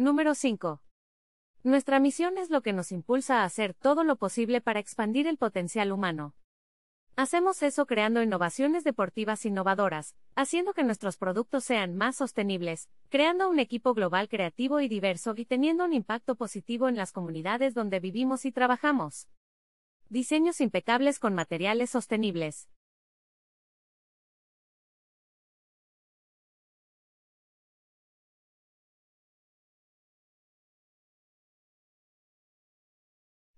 Número 5. Nuestra misión es lo que nos impulsa a hacer todo lo posible para expandir el potencial humano. Hacemos eso creando innovaciones deportivas innovadoras, haciendo que nuestros productos sean más sostenibles, creando un equipo global creativo y diverso y teniendo un impacto positivo en las comunidades donde vivimos y trabajamos. Diseños impecables con materiales sostenibles.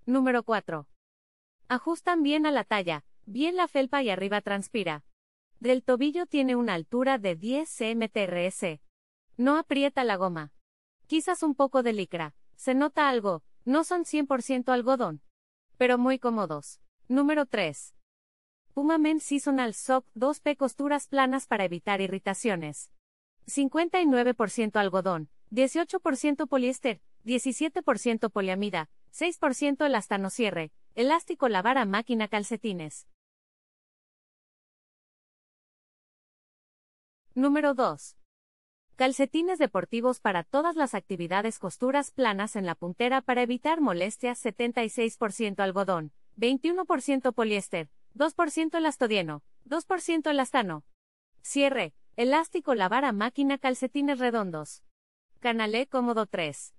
Número 4. Ajustan bien a la talla, bien la felpa y arriba transpira. Del tobillo tiene una altura de 10 cmtrs. No aprieta la goma. Quizás un poco de licra, se nota algo, no son 100% algodón. Pero muy cómodos. Número 3. Puma Men Seasonal Sock 2P costuras planas para evitar irritaciones. 59% algodón, 18% poliéster, 17% poliamida, 6% el cierre, elástico lavar a máquina calcetines. Número 2. Calcetines deportivos para todas las actividades costuras planas en la puntera para evitar molestias 76% algodón, 21% poliéster, 2% elastodieno, 2% elastano. Cierre, elástico lavar a máquina calcetines redondos. Canalé cómodo 3.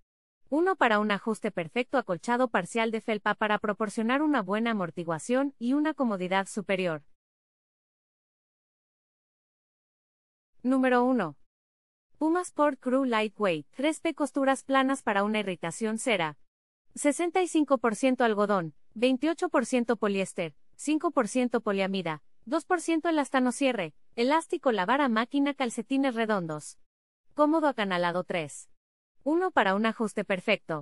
Uno para un ajuste perfecto acolchado parcial de felpa para proporcionar una buena amortiguación y una comodidad superior. Número 1. Puma Sport Crew Lightweight 3P costuras planas para una irritación cera. 65% algodón, 28% poliéster, 5% poliamida, 2% elastano cierre, elástico lavar a máquina calcetines redondos. Cómodo acanalado 3. Uno para un ajuste perfecto.